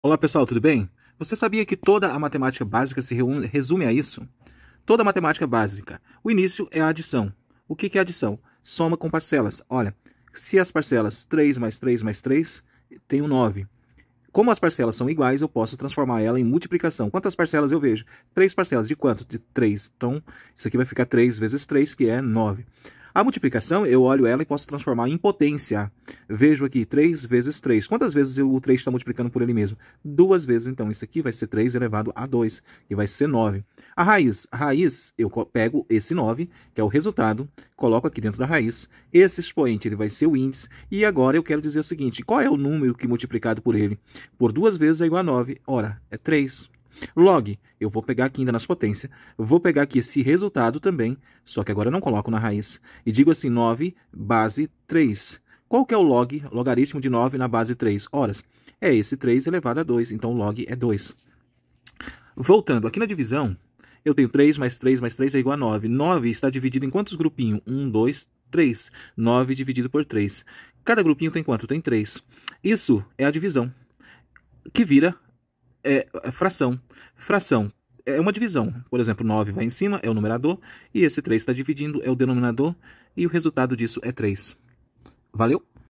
Olá pessoal, tudo bem? Você sabia que toda a matemática básica se resume a isso? Toda a matemática básica. O início é a adição. O que, é adição? Soma com parcelas. Olha, se as parcelas 3 mais 3 mais 3, tenho 9. Como as parcelas são iguais, eu posso transformar ela em multiplicação. Quantas parcelas eu vejo? 3 parcelas. De quanto? De 3. Então, isso aqui vai ficar 3 vezes 3, que é 9. A multiplicação, eu olho ela e posso transformar em potência. Vejo aqui 3 vezes 3. Quantas vezes o 3 está multiplicando por ele mesmo? Duas vezes, então. Isso aqui vai ser 3 elevado a 2, que vai ser 9. A raiz. A raiz, eu pego esse 9, que é o resultado, coloco aqui dentro da raiz. Esse expoente ele vai ser o índice. E agora eu quero dizer o seguinte, qual é o número que multiplicado por ele por duas vezes é igual a 9? Ora, é 3. 3. Log, eu vou pegar aqui ainda nas potências, vou pegar aqui esse resultado também, só que agora eu não coloco na raiz, e digo assim 9 base 3. Qual que é o log, logaritmo de 9 na base 3? Horas, é esse 3 elevado a 2, então log é 2. Voltando, aqui na divisão, eu tenho 3 mais 3 mais 3 é igual a 9. 9 está dividido em quantos grupinhos? 1, 2, 3. 9 dividido por 3. Cada grupinho tem quanto? Tem 3. Isso é a divisão, que vira é, é fração. Fração é uma divisão. Por exemplo, 9 vai em cima, é o numerador, e esse 3 está dividindo, é o denominador, e o resultado disso é 3. Valeu?